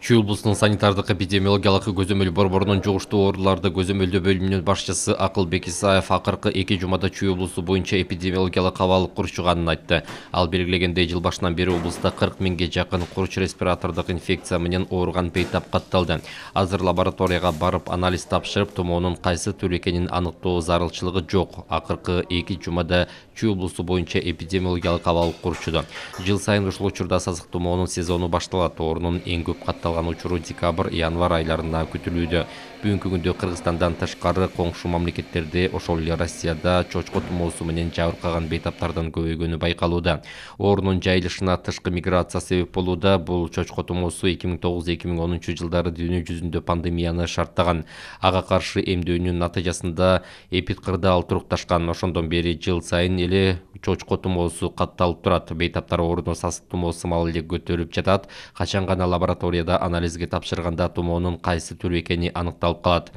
чүй облусунун санитардык эпидемиологиялык көзөмөл борборунун жугуштуу ооруларды көзөмөлдөө бөлүмүнүн башчысы акылбек исаев акыркы эки жумада чүй облусу боюнча эпидемиологиялык абал курчуганын айтты ал белгилегендей жыл башынан бери облуста кырк миңге жакын курч респиратордук инфекция менен ооруган бейтап қатталды. азыр лабораторияға барып анализ тапшырып тумоонун кайсы түрү экенин аныктоо зарылчылыгы жок акыркы эки жумада чүй облусу боюнча эпидемиологиялык абал курчуду жыл сайын ушул учурда сасык тумоонун сезону башталат оорунун эң көп катталган учуру декабрь январь айларында күтүлүүдө бүгүнкү күндө кыргызстандан тышкары коңшу мамлекеттерде ошол эле россияда чочко тумоосу менен жабыркаган бейтаптардын көбөйгөнү байкалууда оорунун жайылышына тышкы миграция себеп болууда бул чочко тумоосу эки миң тогуз эки миң онунчу жылдары дүйнө жүзүндө пандемияны шарттаган ага каршы эмдөөнүн натыйжасында эпид кырдаал турукташкан ошондон бери жыл сайын эле чочко тумоосу катталып турат бейтаптар ооруну сасык тумоосу маал эле көтөрүлүп жатат качан гана лабораторияда анализге тапшырганда тумоонун қайсы түрү экени аныкталып калат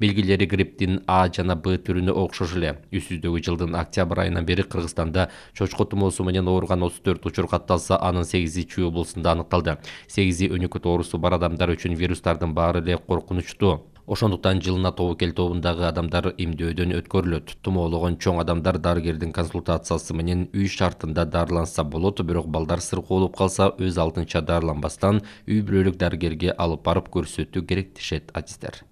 белгилери грипптин а жана б түрүнө окшош эле үстүбүздөгү жылдын октябрь айынан бери кыргызстанда чочко тумоосу менен ооруган отуз төрт учур катталса анын сегизи чүй облусунда аныкталды сегизи өнөкөт оорусу бар адамдар үчүн вирустардын баары эле коркунучтуу ошондуктан жылына тобокел тобундагы адамдар эмдөөдөн өткөрүлөт тумоологон чоң адамдар дарыгердин консультациясы менен үй шартында дарыланса болот бирок балдар сыркоолуп калса өз алдынча дарыланбастан үй бүлөлүк дарыгерге алып барып көрсөтүү керек дешет адистер